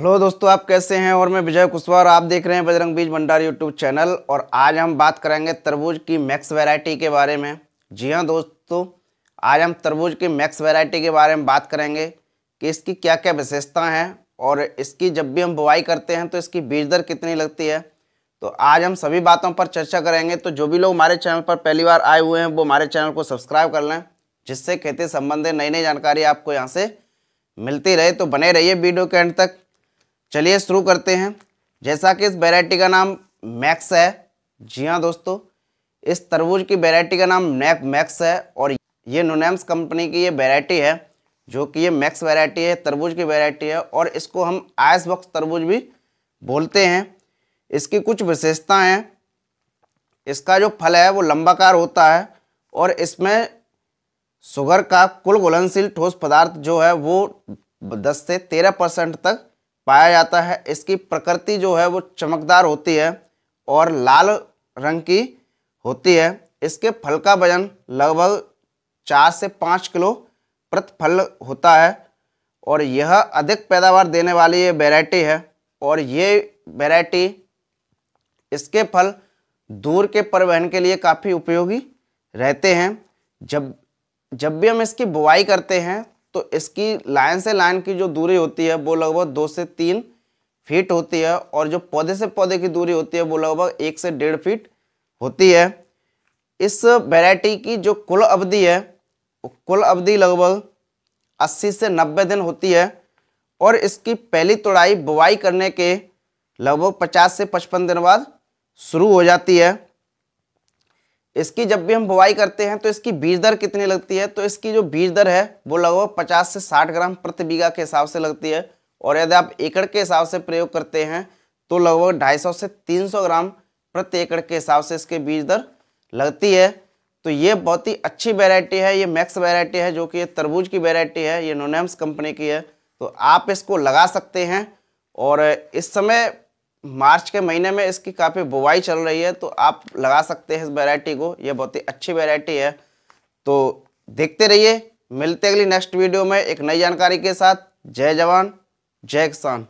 hello दोस्तों आप कैसे हैं और मैं विजय कुशवाहा और आप देख रहे हैं बजरंग बीज भंडार यूट्यूब चैनल और आज हम बात करेंगे तरबूज की मैक्स वैरायटी के बारे में जी हां दोस्तों आज हम तरबूज की मैक्स वैरायटी के बारे में बात करेंगे कि इसकी क्या क्या विशेषता हैं और इसकी जब भी हम बुआई करते हैं तो इसकी बीज दर कितनी लगती है तो आज हम सभी बातों पर चर्चा करेंगे तो जो भी लोग हमारे चैनल पर पहली बार आए हुए हैं वो हमारे चैनल को सब्सक्राइब कर लें जिससे खेती संबंधित नई नई जानकारी आपको यहाँ से मिलती रहे तो बने रहिए वीडियो के एंड तक चलिए शुरू करते हैं जैसा कि इस वेराइटी का नाम मैक्स है जी हाँ दोस्तों इस तरबूज की वेराइटी का नाम नैक मैक्स है और ये नोनेम्स कंपनी की ये वेराइटी है जो कि ये मैक्स वेराइटी है तरबूज की वेराइटी है और इसको हम आइस बॉक्स तरबूज भी बोलते हैं इसकी कुछ विशेषताएं हैं इसका जो फल है वो लंबाकार होता है और इसमें शुगर का कुल घुलनशील ठोस पदार्थ जो है वो 10 से 13 परसेंट तक पाया जाता है इसकी प्रकृति जो है वो चमकदार होती है और लाल रंग की होती है इसके फल का वजन लगभग चार से पाँच किलो प्रति फल होता है और यह अधिक पैदावार देने वाली ये वैरायटी है और ये वैरायटी इसके फल दूर के परिवहन के लिए काफ़ी उपयोगी रहते हैं जब जब भी हम इसकी बुआई करते हैं तो इसकी लाइन से लाइन की जो दूरी होती है वो लगभग दो से तीन फीट होती है और जो पौधे से पौधे की दूरी होती है वो लगभग एक से डेढ़ फीट होती है इस वैरायटी की जो कुल अवधि है वो कुल अवधि लगभग 80 से 90 दिन होती है और इसकी पहली तोड़ाई बुवाई करने के लगभग 50 से 55 दिन बाद शुरू हो जाती है इसकी जब भी हम बुआई करते हैं तो इसकी बीज दर कितनी लगती है तो इसकी जो बीज दर है वो लगभग पचास से साठ ग्राम प्रति बीघा के हिसाब से लगती है और यदि आप एकड़ के हिसाब से प्रयोग करते हैं तो लगभग ढाई सौ से तीन सौ ग्राम प्रति एकड़ के हिसाब से इसके बीज दर लगती है तो ये बहुत ही अच्छी वेरायटी है ये मैक्स वेरायटी है जो कि ये तरबूज की वेरायटी है ये नोनेम्स कंपनी की है तो आप इसको लगा सकते हैं और इस समय मार्च के महीने में इसकी काफ़ी बुवाई चल रही है तो आप लगा सकते हैं इस वैरायटी को ये बहुत ही अच्छी वैरायटी है तो देखते रहिए मिलते अगली नेक्स्ट वीडियो में एक नई जानकारी के साथ जय जवान जय किसान